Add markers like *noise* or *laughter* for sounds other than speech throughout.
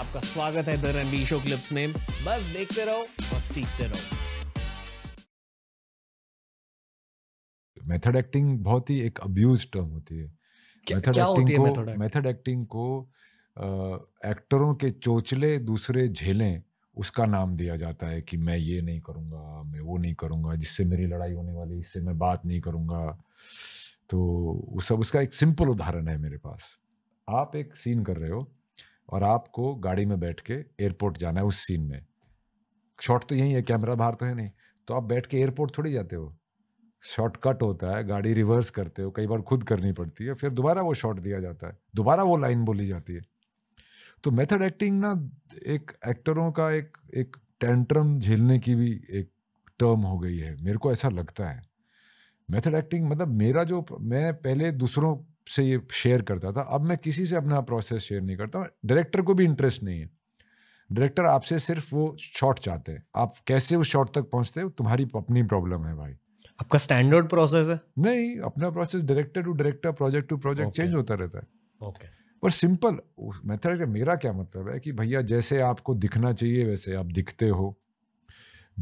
आपका स्वागत है द रणबीर शो क्लिप्स में बस देखते रहो और सीखते रहो मेथड एक्टिंग बहुत ही एक अब्यूज टर्म होती है मेथड एक्टिंग को मेथड एक्टिंग को एक्टरों के चोचले दूसरे झेलें उसका नाम दिया जाता है कि मैं ये नहीं करूँगा मैं वो नहीं करूँगा जिससे मेरी लड़ाई होने वाली इससे मैं बात नहीं करूँगा तो वो सब उसका एक सिंपल उदाहरण है मेरे पास आप एक सीन कर रहे हो और आपको गाड़ी में बैठ के एयरपोर्ट जाना है उस सीन में शॉट तो यही है कैमरा बाहर तो है नहीं तो आप बैठ के एयरपोर्ट थोड़ी जाते हो शॉर्ट कट होता है गाड़ी रिवर्स करते हो कई बार खुद करनी पड़ती है फिर दोबारा वो शॉट दिया जाता है दोबारा वो लाइन बोली जाती है तो मेथड एक्टिंग ना एक एक्टरों का एक एक टेंट्रम झेलने की भी एक टर्म हो गई है मेरे को ऐसा लगता है मेथड एक्टिंग मतलब मेरा जो मैं पहले दूसरों से ये शेयर करता था अब मैं किसी से अपना प्रोसेस शेयर नहीं करता डायरेक्टर को भी इंटरेस्ट नहीं है डायरेक्टर आपसे सिर्फ वो शॉट चाहते हैं आप कैसे उस शॉट तक पहुंचते हो तुम्हारी अपनी प्रॉब्लम है भाई आपका स्टैंडर्ड प्रोसेस है नहीं अपना process director to director project to project change होता रहता है ओके okay. पर सिंपल मेथड का मेरा क्या मतलब है कि भैया जैसे आपको दिखना चाहिए वैसे आप दिखते हो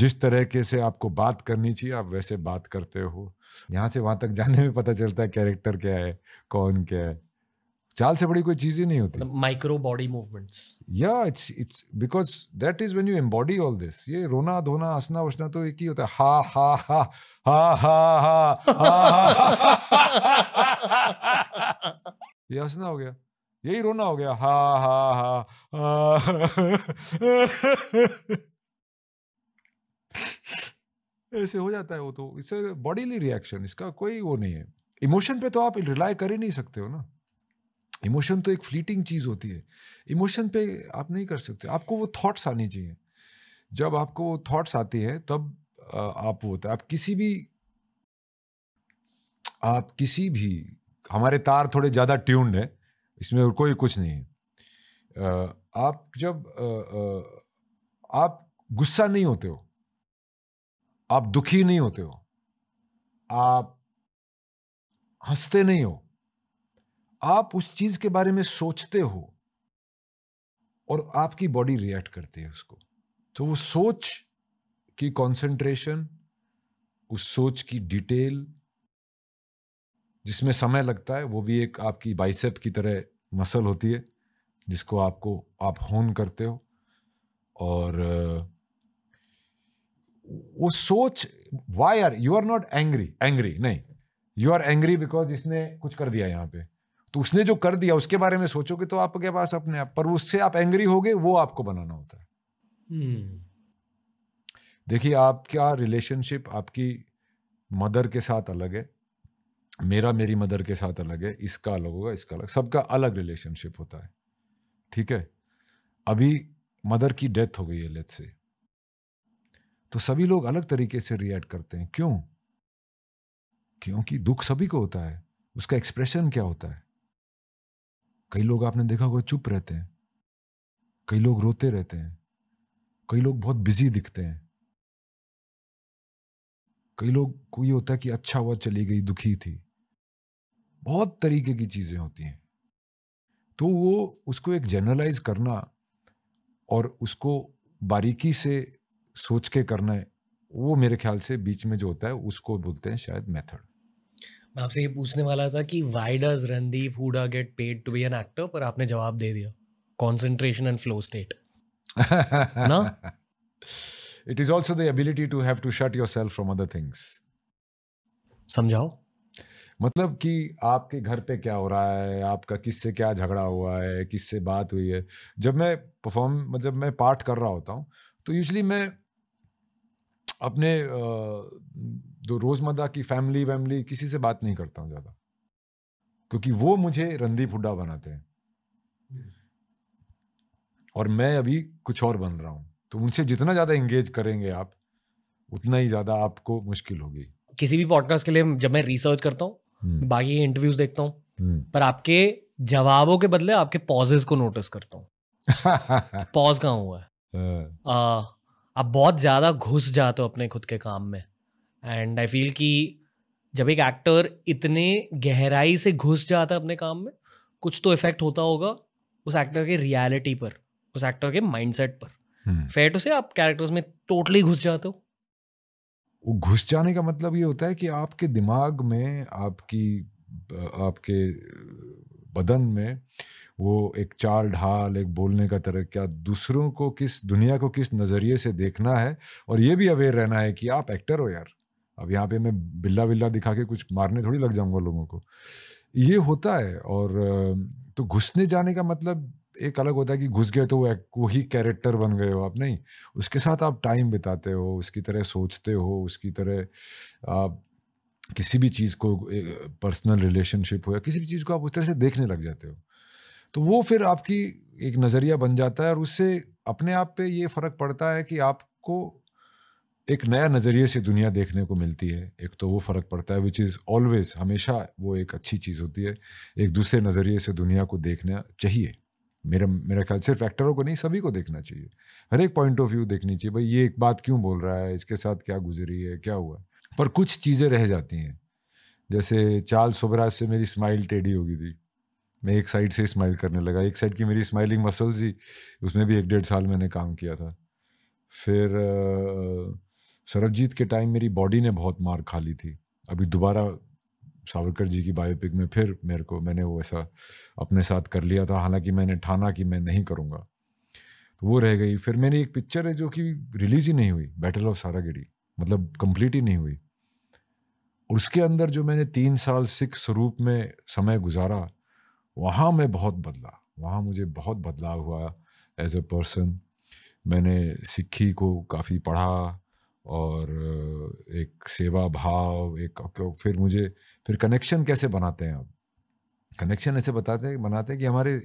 जिस तरह के से आपको बात करनी चाहिए आप वैसे बात करते हो यहाँ से वहाँ तक जाने में पता चलता है कैरेक्टर क्या है कौन क्या है चाल से बड़ी कोई चीज ही नहीं होती माइक्रो बॉडी मूवमेंट्स या it's it's because that is when you embody all this ये रोना धोना हंसना वसना तो एक ही होता है हा हा हा हा हा हा ये हंसना हो गया यही रोना हो गया हा हा हा ऐसे हो जाता है वो तो इससे बॉडीली रिएक्शन इसका कोई वो नहीं है इमोशन पे तो आप रिलाई कर ही नहीं सकते हो ना इमोशन तो एक फ्लीटिंग चीज़ होती है इमोशन पे आप नहीं कर सकते आपको वो थॉट्स आनी चाहिए जब आपको वो थॉट्स आती है तब आप वो होता है आप किसी भी आप किसी भी हमारे तार थोड़े ज़्यादा ट्यून्ड है इसमें कोई कुछ नहीं है आप जब आप गुस्सा नहीं होते हो आप दुखी नहीं होते हो आप हंसते नहीं हो आप उस चीज के बारे में सोचते हो और आपकी बॉडी रिएक्ट करती है उसको तो वो सोच की कंसंट्रेशन उस सोच की डिटेल जिसमें समय लगता है वो भी एक आपकी बाइसेप की तरह मसल होती है जिसको आपको आप होन करते हो और वो सोच why are you are not angry angry नहीं यू आर एंग्री बिकॉज इसने कुछ कर दिया यहाँ पे तो उसने जो कर दिया उसके बारे में सोचोगे तो आपके पास अपने आप पर उससे आप एंग्री होगे वो आपको बनाना होता है hmm. देखिए आपका रिलेशनशिप आपकी मदर के साथ अलग है मेरा मेरी मदर के साथ अलग है इसका अलग होगा इसका अलग सबका अलग रिलेशनशिप होता है ठीक है अभी मदर की डेथ हो गई है लेट से तो सभी लोग अलग तरीके से रिएक्ट करते हैं क्यों क्योंकि दुख सभी को होता है उसका एक्सप्रेशन क्या होता है कई लोग आपने देखा होगा चुप रहते हैं कई लोग रोते रहते हैं कई लोग बहुत बिजी दिखते हैं कई लोग को ये होता है कि अच्छा हुआ चली गई दुखी थी बहुत तरीके की चीजें होती हैं तो वो उसको एक जनरलाइज करना और उसको बारीकी से सोच के करना है वो मेरे ख्याल से बीच में जो होता है उसको बोलते हैं शायद मेथड मैं आपसे ये पूछने वाला था कि why does Randeep Hooda get paid to be an actor पर आपने जवाब दे दिया कॉन्सेंट्रेशन एंड फ्लो स्टेट ना it is also the ability to have to shut yourself from other things समझाओ मतलब कि आपके घर पे क्या हो रहा है आपका किससे क्या झगड़ा हुआ है किससे बात हुई है जब मैं परफॉर्म मतलब मैं पाठ कर रहा होता हूँ तो यूजली मैं अपने जो रोज़मर्रा की फैमिली वैमिली किसी से बात नहीं करता हूँ ज़्यादा क्योंकि वो मुझे रंदीप हुड्डा बनाते हैं और मैं अभी कुछ और बन रहा हूँ तो उनसे जितना ज़्यादा इंगेज करेंगे आप उतना ही ज़्यादा आपको मुश्किल होगी किसी भी पॉडकास्ट के लिए जब मैं रिसर्च करता हूँ हम्म। बाकी इंटरव्यूज देखता हूँ हम्म। पर आपके जवाबों के बदले आपके पॉजेज को नोटिस करता हूँ पॉज *laughs* कहाँ हुआ है हाँ। आप बहुत ज़्यादा घुस जाते हो अपने खुद के काम में एंड आई फील कि जब एक एक्टर इतने गहराई से घुस जाता है अपने काम में कुछ तो इफेक्ट होता होगा उस एक्टर के रियलिटी पर उस एक्टर के माइंडसेट पर फेयर टू से आप कैरेक्टर्स में टोटली घुस जाते हो वो घुस जाने का मतलब ये होता है कि आपके दिमाग में आपकी आपके बदन में वो एक चाल ढाल एक बोलने का तरह क्या दूसरों को किस दुनिया को किस नज़रिए से देखना है और ये भी अवेयर रहना है कि आप एक्टर हो यार अब यहाँ पे मैं बिल्ला बिल्ला दिखा के कुछ मारने थोड़ी लग जाऊँगा लोगों को ये होता है और तो घुसने जाने का मतलब एक अलग होता है कि घुस गए तो वो वही कैरेक्टर बन गए हो आप नहीं उसके साथ आप टाइम बिताते हो उसकी तरह सोचते हो उसकी तरह आप किसी भी चीज़ को पर्सनल रिलेशनशिप हो या किसी भी चीज़ को आप उस तरह से देखने लग जाते हो तो वो फिर आपकी एक नज़रिया बन जाता है और उससे अपने आप पे ये फ़र्क पड़ता है कि आपको एक नया नज़रिए से दुनिया देखने को मिलती है एक तो वो फ़र्क पड़ता है विच इज़ ऑलवेज हमेशा वो एक अच्छी चीज़ होती है एक दूसरे नज़रिए से दुनिया को देखना चाहिए मेरा मेरा ख्याल सिर्फ एक्टरों को नहीं सभी को देखना चाहिए हर एक पॉइंट ऑफ व्यू देखनी चाहिए भाई ये एक बात क्यों बोल रहा है इसके साथ क्या गुजरी है क्या हुआ पर कुछ चीज़ें रह जाती हैं जैसे चाल सुबराज से मेरी स्माइल टेढ़ी हो गई थी मैं एक साइड से स्माइल करने लगा एक साइड की मेरी स्माइलिंग मसल्स ही उसमें भी एक डेढ़ साल मैंने काम किया था फिर सरबजीत के टाइम मेरी बॉडी ने बहुत मार खा ली थी अभी दोबारा सावरकर जी की बायोपिक में फिर मेरे को मैंने वो ऐसा अपने साथ कर लिया था हालांकि मैंने ठाना कि मैं नहीं करूँगा तो वो रह गई फिर मैंने एक पिक्चर है जो कि रिलीज ही नहीं हुई बैटल ऑफ सारागिड़ी मतलब कंप्लीट ही नहीं हुई उसके अंदर जो मैंने तीन साल सिख स्वरूप में समय गुजारा वहाँ मैं बहुत बदला वहाँ मुझे बहुत बदलाव हुआ एज अ पर्सन मैंने सिक्खी को काफ़ी पढ़ा और एक सेवा भाव एक फिर मुझे फिर कनेक्शन कैसे बनाते हैं आप कनेक्शन ऐसे बताते हैं बनाते हैं कि हमारे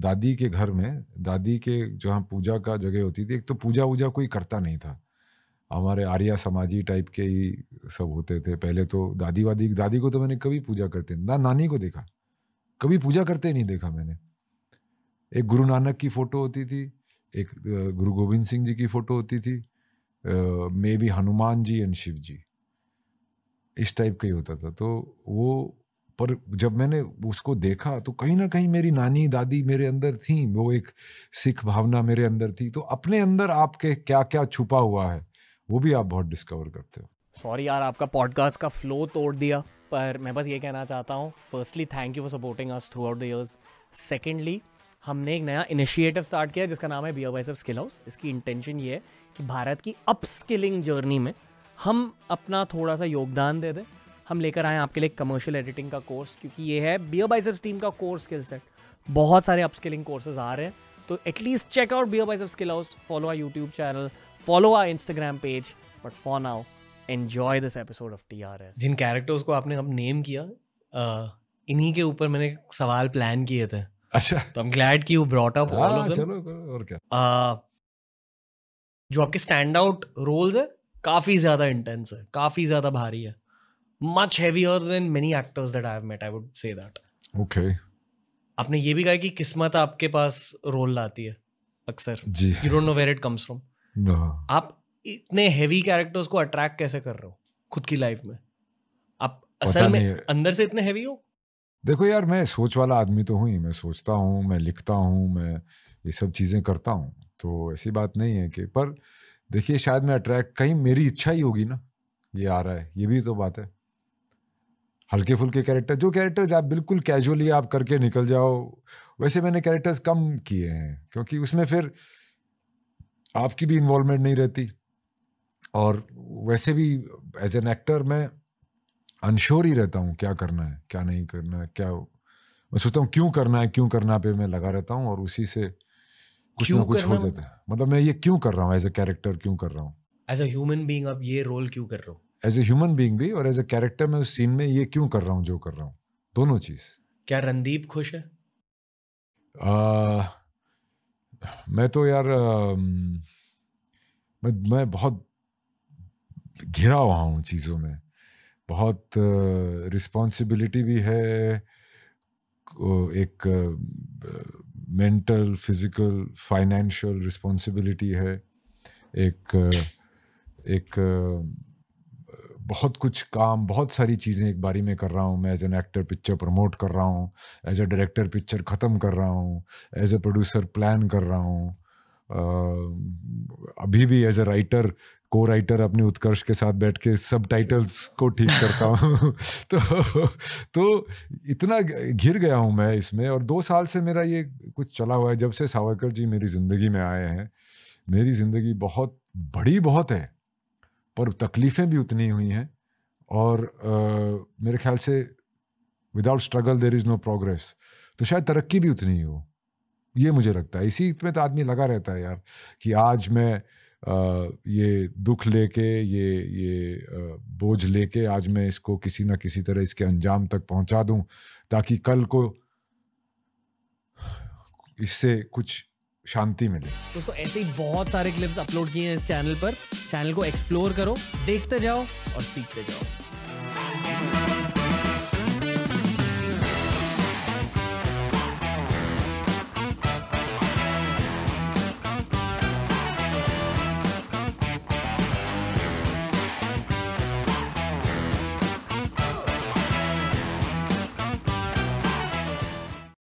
दादी के घर में दादी के जहाँ पूजा का जगह होती थी एक तो पूजा वूजा कोई करता नहीं था हमारे आर्या समाजी टाइप के ही सब होते थे पहले तो दादी वादी दादी को तो मैंने कभी पूजा करते ना नानी को देखा कभी पूजा करते नहीं देखा मैंने एक गुरु नानक की फ़ोटो होती थी एक गुरु गोविंद सिंह जी की फ़ोटो होती थी may be Hanuman ji and Shiv ji इस टाइप का ही होता था तो वो पर जब मैंने उसको देखा तो कहीं ना कहीं मेरी नानी दादी मेरे अंदर थी वो एक सिख भावना मेरे अंदर थी तो अपने अंदर आपके क्या क्या छुपा हुआ है वो भी आप बहुत डिस्कवर करते हो सॉरी यार आपका पॉडकास्ट का फ्लो तोड़ दिया पर मैं बस ये कहना चाहता हूँ firstly thank you for supporting us throughout the years secondly हमने एक नया इनिशिएटिव स्टार्ट किया जिसका नाम है BeerBiceps skill house इसकी इंटेंशन ये है कि भारत की अपस्किलिंग जर्नी में हम अपना थोड़ा सा योगदान दे दें हम लेकर आए आपके लिए कमर्शियल एडिटिंग का कोर्स क्योंकि ये है बी एफ टीम का कोर्स स्किल सेट बहुत सारे अपस्किलिंग कोर्सेज आ रहे हैं तो at least check out BeerBiceps skill house follow our YouTube channel follow our Instagram page but for now enjoy this episode of TRS जिन कैरेक्टर्स को आपने अब नेम किया इन्हीं के ऊपर मैंने सवाल प्लान किए थे अच्छा तो आई एम ग्लैड कि you brought up all of them और क्या जो आपके स्टैंड आउट रोल्स है काफी ज्यादा इंटेंस है काफी ज्यादा भारी है much heavier than many actors that I have met I would say that okay आपने ये भी कहा कि किस्मत आपके पास रोल लाती है अक्सर you don't know where it comes from आप इतने हेवी कैरेक्टर्स को अट्रैक्ट कैसे कर रहे हो खुद की लाइफ में आप असल में अंदर से इतने हेवी हो देखो यार मैं सोच वाला आदमी तो हूँ ही मैं सोचता हूँ मैं लिखता हूँ मैं ये सब चीज़ें करता हूँ तो ऐसी बात नहीं है कि पर देखिए शायद मैं अट्रैक्ट कहीं मेरी इच्छा ही होगी ना ये आ रहा है ये भी तो बात है हल्के फुल्के कैरेक्टर जो कैरेक्टर्स आप बिल्कुल कैजुअली आप करके निकल जाओ वैसे मैंने कैरेक्टर्स कम किए हैं क्योंकि उसमें फिर आपकी भी इन्वॉल्वमेंट नहीं रहती और वैसे भी एज एन एक्टर मैं अनश्योर ही रहता हूँ क्या करना है क्या नहीं करना है क्या मैं सोचता हूँ क्यों करना है क्यों करना पे मैं लगा रहता हूँ और उसी से कुछ ना कुछ हो जाता है मतलब मैं ये क्यों कर रहा हूँ एज ए कैरेक्टर क्यों कर रहा हूँ एज ए ह्यूमन बींग आप ये रोल क्यों कर रहा हूँ एज ए ह्यूमन बींग भी और एज ए कैरेक्टर मैं उस सीन में ये क्यों कर रहा हूँ जो कर रहा हूँ दोनों चीज़ क्या रणदीप खुश है आ, मैं तो यार आ, मैं मैं बहुत घिरा हुआ हूँ चीज़ों में बहुत रिस्पॉन्सिबिलिटी भी है एक मेंटल फिज़िकल फाइनेंशियल रिस्पॉन्सिबिलिटी है एक एक बहुत कुछ काम बहुत सारी चीज़ें एक बारी में कर रहा हूँ मैं as an actor picture promote कर रहा हूँ एज अ डायरेक्टर पिक्चर ख़त्म कर रहा हूँ एज अ प्रोड्यूसर प्लान कर रहा हूँ अभी भी एज ए राइटर को राइटर अपने उत्कर्ष के साथ बैठ के सब टाइटल्स को ठीक करता हूँ *laughs* तो तो इतना घिर गया हूँ मैं इसमें और दो साल से मेरा ये कुछ चला हुआ है जब से सावरकर जी मेरी ज़िंदगी में आए हैं मेरी ज़िंदगी बहुत बड़ी बहुत है पर तकलीफ़ें भी उतनी हुई हैं और आ, मेरे ख्याल से without struggle there is no progress तो शायद तरक्की भी उतनी ही हो ये मुझे लगता है इसी में तो आदमी लगा रहता है यार कि आज मैं आ, ये दुख लेके ये ये आ, बोझ लेके आज मैं इसको किसी ना किसी तरह इसके अंजाम तक पहुंचा दूं ताकि कल को इससे कुछ शांति मिले दोस्तों ऐसे ही बहुत सारे क्लिप्स अपलोड किए हैं इस चैनल पर चैनल को एक्सप्लोर करो देखते जाओ और सीखते जाओ